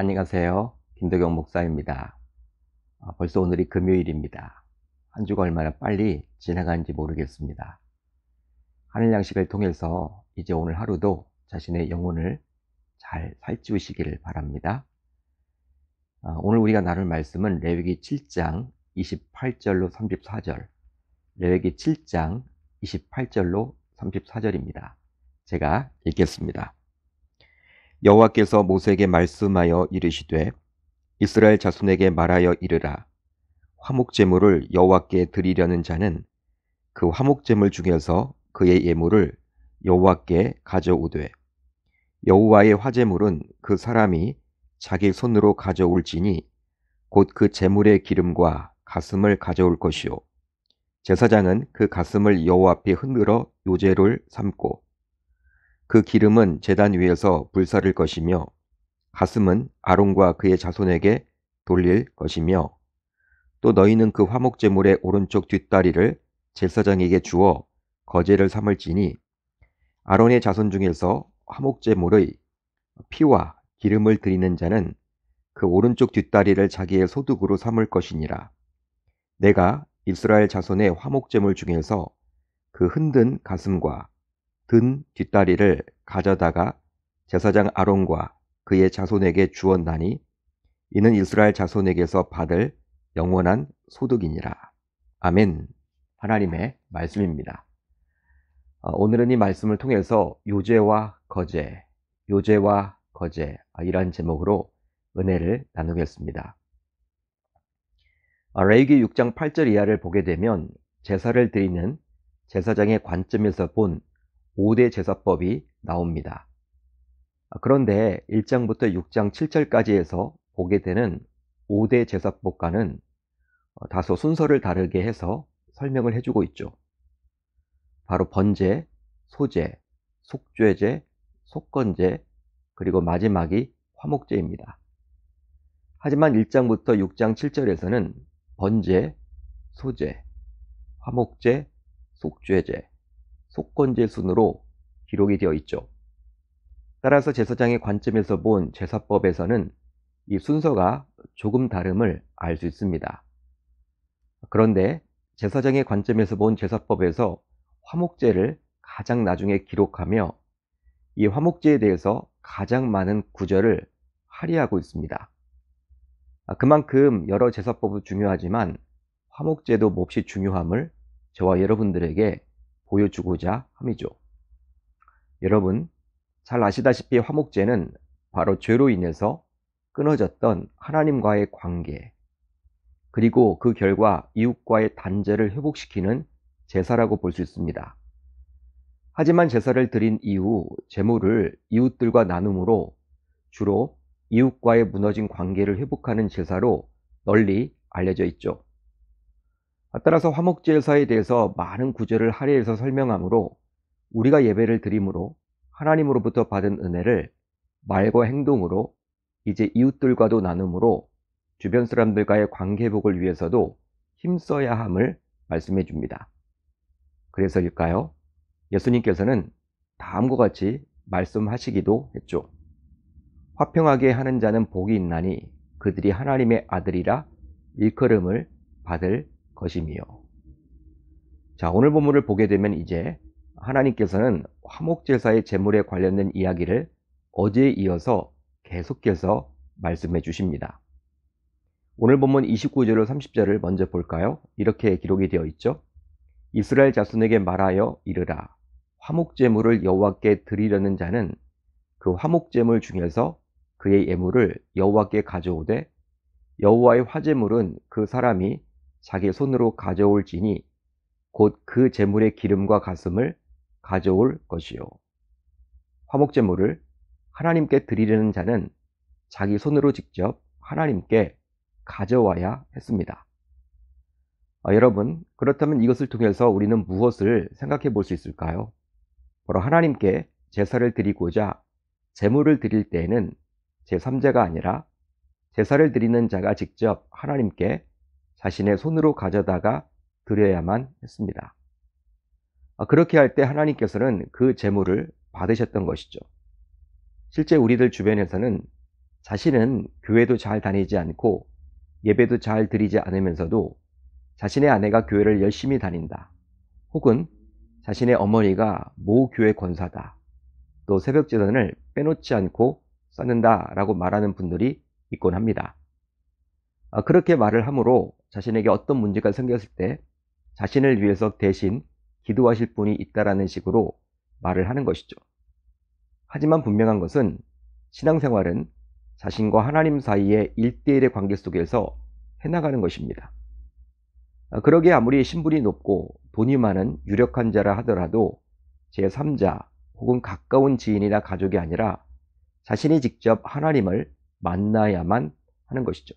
안녕하세요. 김덕영 목사입니다. 아, 벌써 오늘이 금요일입니다. 한 주가 얼마나 빨리 지나가는지 모르겠습니다. 하늘 양식을 통해서 이제 오늘 하루도 자신의 영혼을 잘 살찌우시기를 바랍니다. 아, 오늘 우리가 나눌 말씀은 레위기 7장 28절로 34절, 레위기 7장 28절로 34절입니다. 제가 읽겠습니다. 여호와께서 모세에게 말씀하여 이르시되 이스라엘 자손에게 말하여 이르라 화목 제물을 여호와께 드리려는 자는 그 화목 제물 중에서 그의 예물을 여호와께 가져오되 여호와의 화제물은 그 사람이 자기 손으로 가져올지니 곧 그 제물의 기름과 가슴을 가져올 것이요 제사장은 그 가슴을 여호와 앞에 흔들어 요제를 삼고 그 기름은 재단 위에서 불사를 것이며 가슴은 아론과 그의 자손에게 돌릴 것이며 또 너희는 그 화목 제물의 오른쪽 뒷다리를 제사장에게 주어 거제를 삼을지니 아론의 자손 중에서 화목 제물의 피와 기름을 드리는 자는 그 오른쪽 뒷다리를 자기의 소득으로 삼을 것이니라 내가 이스라엘 자손의 화목 제물 중에서 그 흔든 가슴과 든 뒷다리를 가져다가 제사장 아론과 그의 자손에게 주었나니 이는 이스라엘 자손에게서 받을 영원한 소득이니라. 아멘. 하나님의 말씀입니다. 어, 오늘은 이 말씀을 통해서 요제와 거제, 요제와 거제 아, 이란 제목으로 은혜를 나누겠습니다. 어, 레이기 6장 8절 이하를 보게 되면 제사를 드리는 제사장의 관점에서 본 5대 제사법이 나옵니다. 그런데 1장부터 6장 7절까지에서 보게 되는 5대 제사법과는 어, 다소 순서를 다르게 해서 설명을 해주고 있죠. 바로 번제, 소제, 속죄제, 속건제, 그리고 마지막이 화목제입니다. 하지만 1장부터 6장 7절에서는 번제, 소제, 화목제, 속죄제, 속건제 순으로 기록이 되어 있죠. 따라서 제사장의 관점에서 본 제사법에서는 이 순서가 조금 다름을 알 수 있습니다. 그런데 제사장의 관점에서 본 제사법에서 화목제를 가장 나중에 기록하며 이 화목제에 대해서 가장 많은 구절을 할애하고 있습니다. 아, 그만큼 여러 제사법은 중요하지만 화목제도 몹시 중요함을 저와 여러분들에게 보여주고자 함이죠. 여러분, 잘 아시다시피 화목제는 바로 죄로 인해서 끊어졌던 하나님과의 관계, 그리고 그 결과 이웃과의 단절을 회복시키는 제사라고 볼 수 있습니다. 하지만 제사를 드린 이후 재물을 이웃들과 나눔으로 주로 이웃과의 무너진 관계를 회복하는 제사로 널리 알려져 있죠. 따라서 화목제사에 대해서 많은 구절을 할애해서 설명하므로 우리가 예배를 드림으로 하나님으로부터 받은 은혜를 말과 행동으로 이제 이웃들과도 나눔으로 주변 사람들과의 관계복을 위해서도 힘써야 함을 말씀해 줍니다. 그래서일까요? 예수님께서는 다음과 같이 말씀하시기도 했죠. 화평하게 하는 자는 복이 있나니 그들이 하나님의 아들이라 일컬음을 받을 것임이요. 자, 오늘 본문을 보게 되면 이제 하나님께서는 화목제사의 재물에 관련된 이야기를 어제에 이어서 계속해서 말씀해 주십니다. 오늘 본문 29절로 30절을 먼저 볼까요? 이렇게 기록이 되어 있죠. 이스라엘 자손에게 말하여 이르라. 화목제물을 여호와께 드리려는 자는 그 화목제물 중에서 그의 예물을 여호와께 가져오되 여호와의 화제물은 그 사람이 자기 손으로 가져올지니 곧 그 재물의 기름과 가슴을 가져올 것이요. 화목 재물을 하나님께 드리려는 자는 자기 손으로 직접 하나님께 가져와야 했습니다. 아, 여러분, 그렇다면 이것을 통해서 우리는 무엇을 생각해 볼 수 있을까요? 바로 하나님께 제사를 드리고자 재물을 드릴 때에는 제3자가 아니라 제사를 드리는 자가 직접 하나님께 자신의 손으로 가져다가 드려야만 했습니다. 아, 그렇게 할 때 하나님께서는 그 재물을 받으셨던 것이죠. 실제 우리들 주변에서는 자신은 교회도 잘 다니지 않고 예배도 잘 드리지 않으면서도 자신의 아내가 교회를 열심히 다닌다. 혹은 자신의 어머니가 모 교회 권사다. 또 새벽 재단을 빼놓지 않고 썼는다라고 말하는 분들이 있곤 합니다. 아, 그렇게 말을 하므로 자신에게 어떤 문제가 생겼을 때 자신을 위해서 대신 기도하실 분이 있다라는 식으로 말을 하는 것이죠. 하지만 분명한 것은 신앙생활은 자신과 하나님 사이의 일대일의 관계 속에서 해나가는 것입니다. 아, 그러기에 아무리 신분이 높고 돈이 많은 유력한 자라 하더라도 제3자 혹은 가까운 지인이나 가족이 아니라 자신이 직접 하나님을 만나야만 하는 것이죠.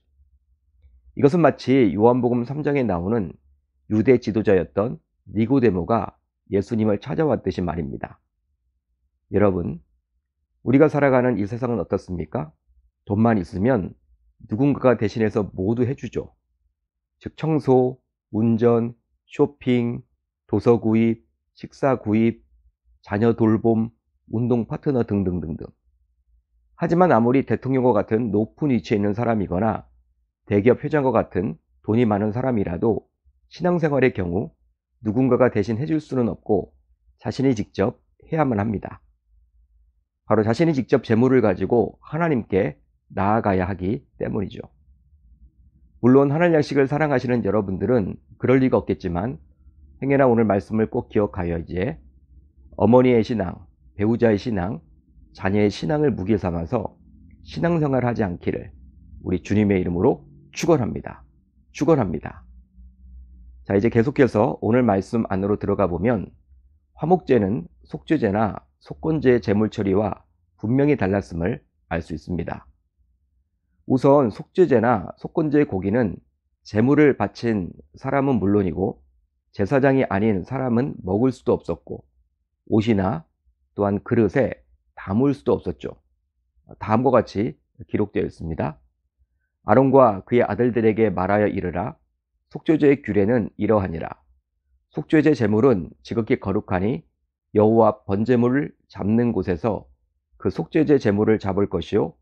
이것은 마치 요한복음 3장에 나오는 유대 지도자였던 니고데모가 예수님을 찾아왔듯이 말입니다. 여러분, 우리가 살아가는 이 세상은 어떻습니까? 돈만 있으면 누군가가 대신해서 모두 해주죠. 즉, 청소, 운전, 쇼핑, 도서 구입, 식사 구입, 자녀 돌봄, 운동 파트너 등등등등. 하지만 아무리 대통령과 같은 높은 위치에 있는 사람이거나 대기업 회장과 같은 돈이 많은 사람이라도 신앙생활의 경우 누군가가 대신 해줄 수는 없고 자신이 직접 해야만 합니다. 바로 자신이 직접 재물을 가지고 하나님께 나아가야 하기 때문이죠. 물론 하나님 양식을 사랑하시는 여러분들은 그럴 리가 없겠지만 행해나 오늘 말씀을 꼭 기억하여 이제 어머니의 신앙, 배우자의 신앙, 자녀의 신앙을 무기 삼아서 신앙생활 하지 않기를 우리 주님의 이름으로 추월합니다. 추월합니다. 자, 이제 계속해서 오늘 말씀 안으로 들어가 보면 화목제는 속죄제나 속건제의 재물 처리와 분명히 달랐음을 알 수 있습니다. 우선 속죄제나 속건제의 고기는 재물을 바친 사람은 물론이고 제사장이 아닌 사람은 먹을 수도 없었고 옷이나 또한 그릇에 담을 수도 없었죠. 다음과 같이 기록되어 있습니다. 아론과 그의 아들들에게 말하여 이르라 속죄제의 규례는 이러하니라 속죄제 제물은 지극히 거룩하니 여호와 번제물을 잡는 곳에서 그 속죄제 제물을 잡을 것이요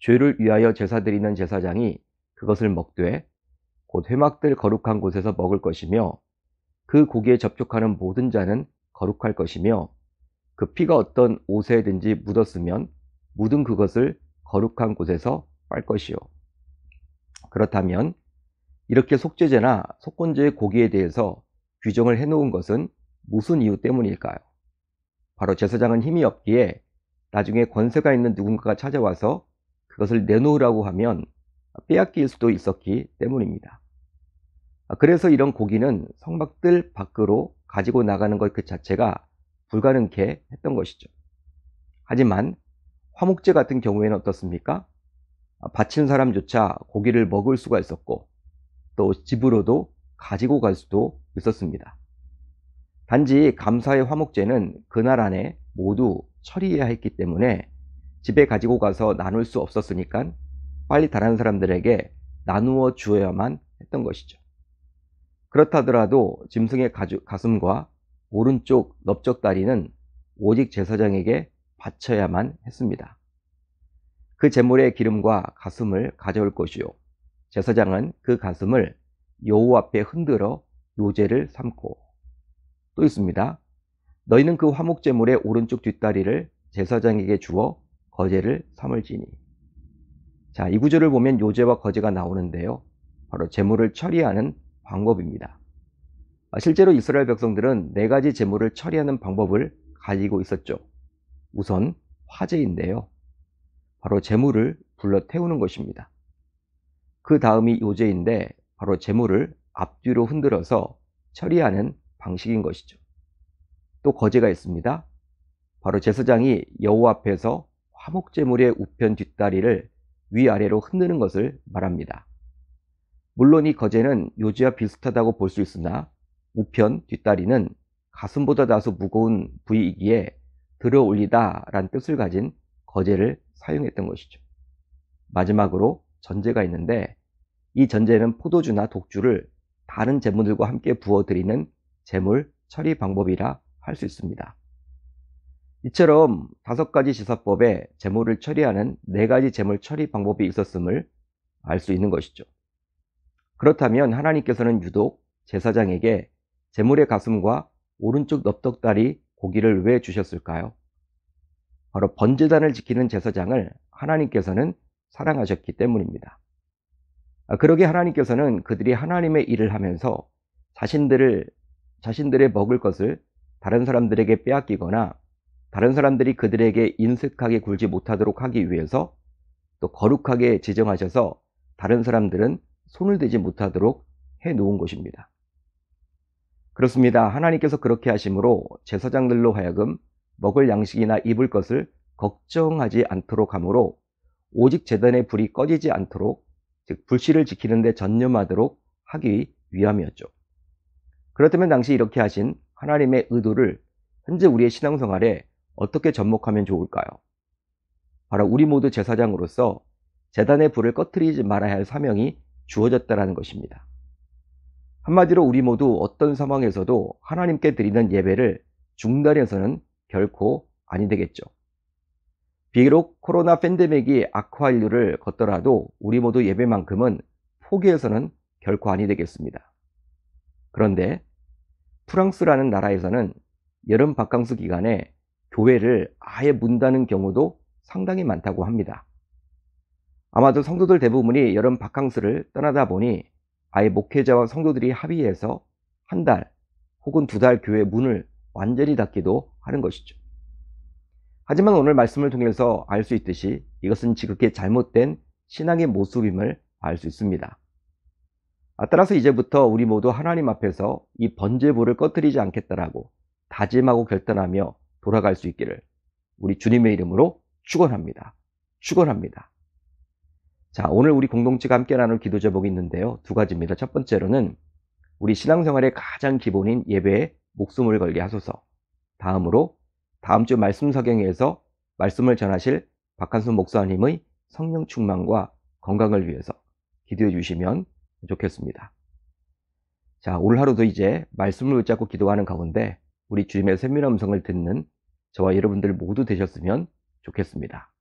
죄를 위하여 제사 드리는 제사장이 그것을 먹되 곧 회막들 거룩한 곳에서 먹을 것이며 그 고기에 접촉하는 모든 자는 거룩할 것이며 그 피가 어떤 옷에든지 묻었으면 묻은 그것을 거룩한 곳에서 빨 것이요 그렇다면 이렇게 속죄제나 속건제의 고기에 대해서 규정을 해놓은 것은 무슨 이유 때문일까요? 바로 제사장은 힘이 없기에 나중에 권세가 있는 누군가가 찾아와서 그것을 내놓으라고 하면 빼앗길 수도 있었기 때문입니다. 아, 그래서 이런 고기는 성막들 밖으로 가지고 나가는 것 그 자체가 불가능케 했던 것이죠. 하지만 화목제 같은 경우에는 어떻습니까? 아, 바친 사람조차 고기를 먹을 수가 있었고 또 집으로도 가지고 갈 수도 있었습니다. 단지 감사의 화목제는 그날 안에 모두 처리해야 했기 때문에 집에 가지고 가서 나눌 수 없었으니까 빨리 다른 사람들에게 나누어 주어야만 했던 것이죠. 그렇다더라도 짐승의 가슴과 오른쪽 넓적 다리는 오직 제사장에게 바쳐야만 했습니다. 그 제물의 기름과 가슴을 가져올 것이요 제사장은 그 가슴을 여호 앞에 흔들어 요제를 삼고 또 있습니다. 너희는 그 화목 제물의 오른쪽 뒷다리를 제사장에게 주어 거제를 삼을지니. 자, 이 구절을 보면 요제와 거제가 나오는데요. 바로 제물을 처리하는 방법입니다. 아, 실제로 이스라엘 백성들은 네 가지 제물을 처리하는 방법을 가지고 있었죠. 우선 화제인데요. 바로 재물을 불러 태우는 것입니다. 그 다음이 요제인데 바로 재물을 앞뒤로 흔들어서 처리하는 방식인 것이죠. 또 거제가 있습니다. 바로 제사장이 여호 앞에서 화목제물의 우편 뒷다리를 위아래로 흔드는 것을 말합니다. 물론 이 거제는 요제와 비슷하다고 볼 수 있으나 우편 뒷다리는 가슴보다 다소 무거운 부위이기에 들어 올리다 라는 뜻을 가진 거제를 사용했던 것이죠. 마지막으로 전제가 있는데 이 전제는 포도주나 독주를 다른 제물들과 함께 부어드리는 제물 처리 방법이라 할 수 있습니다. 이처럼 다섯 가지 지사법에 재물을 처리하는 네 가지 재물 처리 방법이 있었음을 알 수 있는 것이죠. 그렇다면 하나님께서는 유독 제사장에게 재물의 가슴과 오른쪽 넓덕다리 고기를 왜 주셨을까요? 바로 번제단을 지키는 제사장을 하나님께서는 사랑하셨기 때문입니다. 아, 그러게 하나님께서는 그들이 하나님의 일을 하면서 자신들을 자신들의 먹을 것을 다른 사람들에게 빼앗기거나 다른 사람들이 그들에게 인색하게 굴지 못하도록 하기 위해서 또 거룩하게 지정하셔서 다른 사람들은 손을 대지 못하도록 해 놓은 것입니다. 그렇습니다. 하나님께서 그렇게 하심으로 제사장들로 하여금 먹을 양식이나 입을 것을 걱정하지 않도록 하므로 오직 재단의 불이 꺼지지 않도록 즉 불씨를 지키는 데 전념하도록 하기 위함이었죠. 그렇다면 당시 이렇게 하신 하나님의 의도를 현재 우리의 신앙생활에 어떻게 접목하면 좋을까요? 바로 우리 모두 제사장으로서 재단의 불을 꺼뜨리지 말아야 할 사명이 주어졌다라는 것입니다. 한마디로 우리 모두 어떤 상황에서도 하나님께 드리는 예배를 중단해서는 결코 아니 되겠죠. 비록 코로나 팬데믹이 악화인류를 걷더라도 우리 모두 예배만큼은 포기해서는 결코 아니 되겠습니다. 그런데 프랑스라는 나라에서는 여름 바캉스 기간에 교회를 아예 문다는 경우도 상당히 많다고 합니다. 아마도 성도들 대부분이 여름 바캉스를 떠나다 보니 아예 목회자와 성도들이 합의해서 한 달 혹은 두 달 교회 문을 완전히 닫기도 하는 것이죠. 하지만 오늘 말씀을 통해서 알 수 있듯이 이것은 지극히 잘못된 신앙의 모습임을 알 수 있습니다. 따라서 이제부터 우리 모두 하나님 앞에서 이번제부를 꺼뜨리지 않겠다라고 다짐하고 결단하며 돌아갈 수 있기를 우리 주님의 이름으로 축원합니다. 축원합니다. 자, 오늘 우리 공동체가 함께 나눌 기도 제목이 있는데요. 두 가지입니다. 첫 번째로는 우리 신앙생활의 가장 기본인 예배에 목숨을 걸게 하소서. 다음으로 다음 주 말씀 사경에서 말씀을 전하실 박한수 목사님의 성령 충만과 건강을 위해서 기도해 주시면 좋겠습니다. 자, 올 하루도 이제 말씀을 붙잡고 기도하는 가운데 우리 주님의 세밀한 음성을 듣는 저와 여러분들 모두 되셨으면 좋겠습니다.